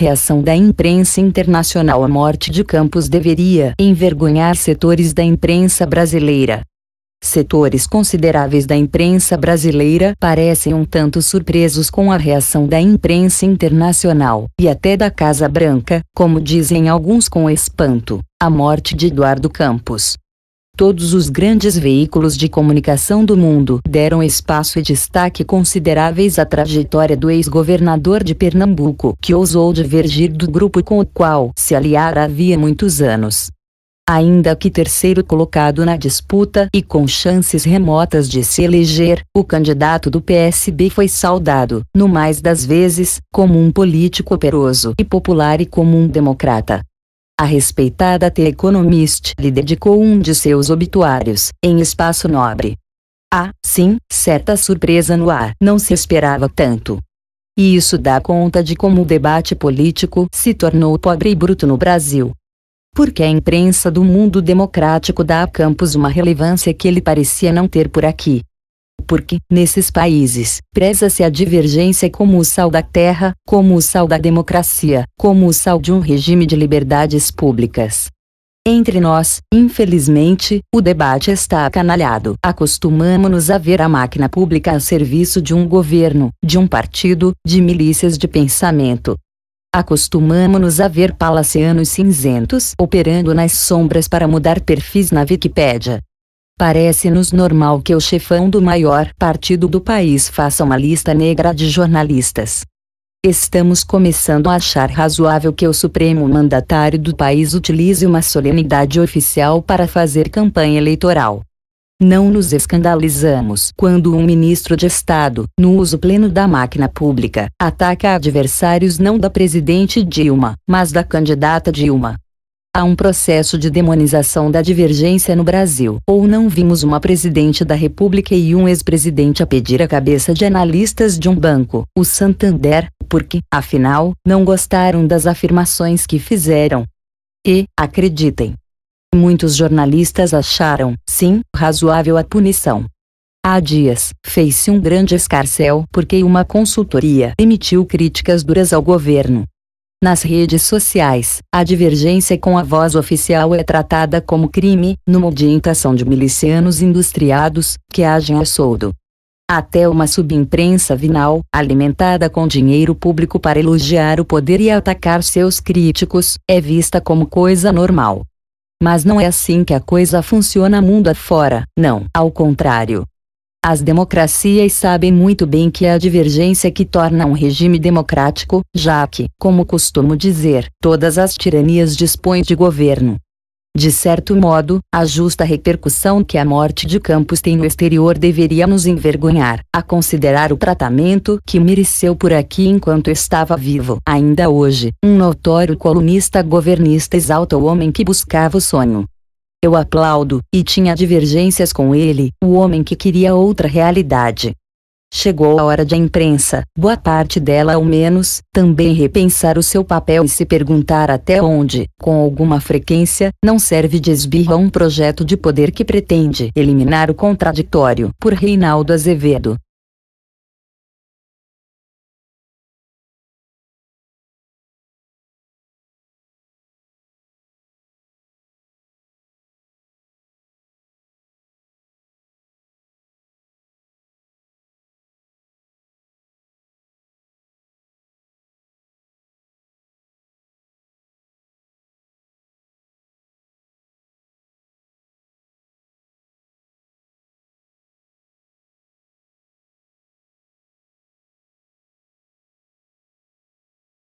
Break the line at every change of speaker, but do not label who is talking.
Reação da imprensa internacional à morte de Campos deveria envergonhar setores da imprensa brasileira. Setores consideráveis da imprensa brasileira parecem um tanto surpresos com a reação da imprensa internacional e até da Casa Branca, como dizem alguns com espanto, à morte de Eduardo Campos todos os grandes veículos de comunicação do mundo deram espaço e destaque consideráveis à trajetória do ex-governador de Pernambuco, que ousou divergir do grupo com o qual se aliara havia muitos anos. Ainda que terceiro colocado na disputa e com chances remotas de se eleger, o candidato do PSB foi saudado, no mais das vezes, como um político operoso e popular e como um democrata. A respeitada The Economist lhe dedicou um de seus obituários, em espaço nobre. Ah, sim, certa surpresa no ar, não se esperava tanto. E isso dá conta de como o debate político se tornou pobre e bruto no Brasil. Porque a imprensa do mundo democrático dá a Campos uma relevância que ele parecia não ter por aqui. Porque, nesses países, preza-se a divergência como o sal da terra, como o sal da democracia, como o sal de um regime de liberdades públicas. Entre nós, infelizmente, o debate está acanalhado. Acostumamos-nos a ver a máquina pública a serviço de um governo, de um partido, de milícias de pensamento, Acostumamos-nos a ver palacianos cinzentos operando nas sombras para mudar perfis na Wikipédia, Parece-nos normal que o chefão do maior partido do país faça uma lista negra de jornalistas. Estamos começando a achar razoável que o Supremo mandatário do país utilize uma solenidade oficial para fazer campanha eleitoral. Não nos escandalizamos quando um ministro de Estado, no uso pleno da máquina pública, ataca adversários não da presidente Dilma, mas da candidata Dilma. Há um processo de demonização da divergência no Brasil. Ou não vimos uma presidente da República e um ex-presidente a pedir a cabeça de analistas de um banco, o Santander, porque, afinal, não gostaram das afirmações que fizeram. E, acreditem, muitos jornalistas acharam, sim, razoável a punição. Há dias, fez-se um grande escarcel porque uma consultoria emitiu críticas duras ao governo, nas redes sociais, a divergência com a voz oficial é tratada como crime, numa orientação de milicianos industriados, que agem a soldo. Até uma subimprensa vinal, alimentada com dinheiro público para elogiar o poder e atacar seus críticos, é vista como coisa normal. Mas não é assim que a coisa funciona mundo afora, não, ao contrário. As democracias sabem muito bem que é a divergência que torna um regime democrático, já que, como costumo dizer, todas as tiranias dispõem de governo. De certo modo, a justa repercussão que a morte de Campos tem no exterior deveria nos envergonhar, a considerar o tratamento que mereceu por aqui enquanto estava vivo. Ainda hoje, um notório colunista governista exalta o homem que buscava o sonho. Eu aplaudo, e tinha divergências com ele, o homem que queria outra realidade. Chegou a hora de a imprensa, boa parte dela ao menos, também repensar o seu papel e se perguntar até onde, com alguma frequência, não serve de esbirro a um projeto de poder que pretende eliminar o contraditório. Por Reinaldo Azevedo.